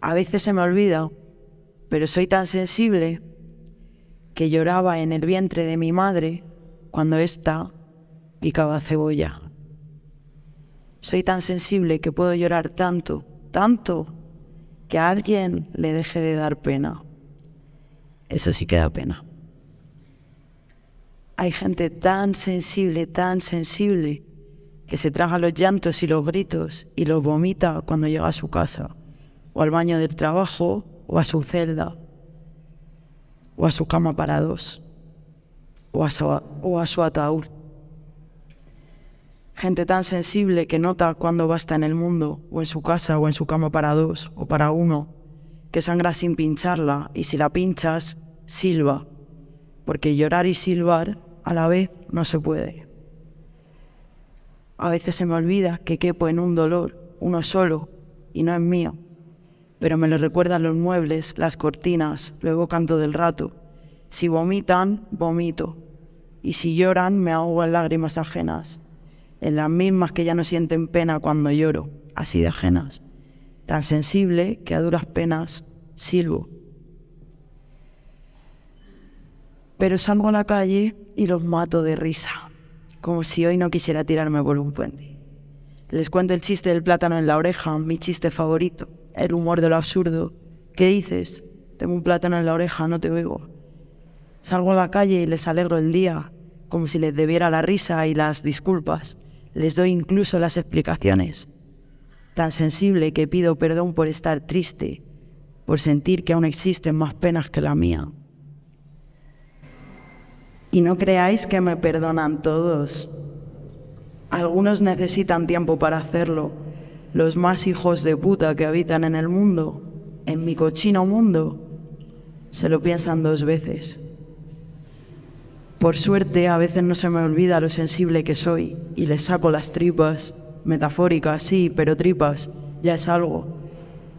A veces se me olvida, pero soy tan sensible que lloraba en el vientre de mi madre cuando ésta picaba cebolla. Soy tan sensible que puedo llorar tanto, tanto, que a alguien le deje de dar pena. Eso sí que da pena. Hay gente tan sensible, tan sensible, que se traga los llantos y los gritos y los vomita cuando llega a su casa o al baño del trabajo, o a su celda, o a su cama para dos, o a su, ataúd. Gente tan sensible que nota cuando basta en el mundo, o en su casa, o en su cama para dos, o para uno, que sangra sin pincharla, y si la pinchas, silba, porque llorar y silbar a la vez no se puede. A veces se me olvida que quepo en un dolor, uno solo, y no es mío pero me lo recuerdan los muebles, las cortinas, Luego canto del rato. Si vomitan, vomito. Y si lloran, me ahogo en lágrimas ajenas, en las mismas que ya no sienten pena cuando lloro, así de ajenas. Tan sensible que a duras penas silbo. Pero salgo a la calle y los mato de risa, como si hoy no quisiera tirarme por un puente. Les cuento el chiste del plátano en la oreja, mi chiste favorito, el humor de lo absurdo. ¿Qué dices? Tengo un plátano en la oreja, no te oigo. Salgo a la calle y les alegro el día, como si les debiera la risa y las disculpas. Les doy incluso las explicaciones. Tan sensible que pido perdón por estar triste, por sentir que aún existen más penas que la mía. Y no creáis que me perdonan todos. Algunos necesitan tiempo para hacerlo. Los más hijos de puta que habitan en el mundo, en mi cochino mundo, se lo piensan dos veces. Por suerte, a veces no se me olvida lo sensible que soy y les saco las tripas, metafóricas, sí, pero tripas, ya es algo.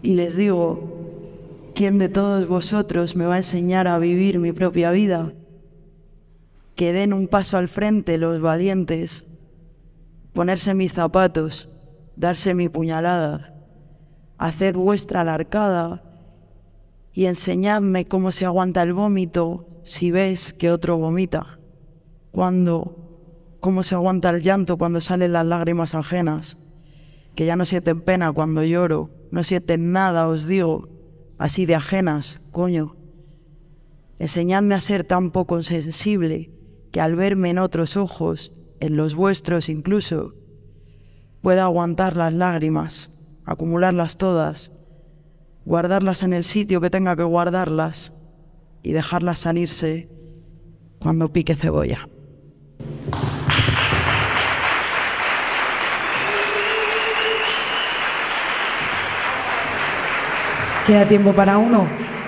Y les digo, ¿quién de todos vosotros me va a enseñar a vivir mi propia vida? Que den un paso al frente los valientes ponerse mis zapatos, darse mi puñalada, hacer vuestra alarcada y enseñadme cómo se aguanta el vómito si ves que otro vomita, cuando, cómo se aguanta el llanto cuando salen las lágrimas ajenas, que ya no sienten pena cuando lloro, no sienten nada, os digo, así de ajenas, coño. Enseñadme a ser tan poco sensible que al verme en otros ojos en los vuestros incluso, pueda aguantar las lágrimas, acumularlas todas, guardarlas en el sitio que tenga que guardarlas y dejarlas salirse cuando pique cebolla. ¿Queda tiempo para uno?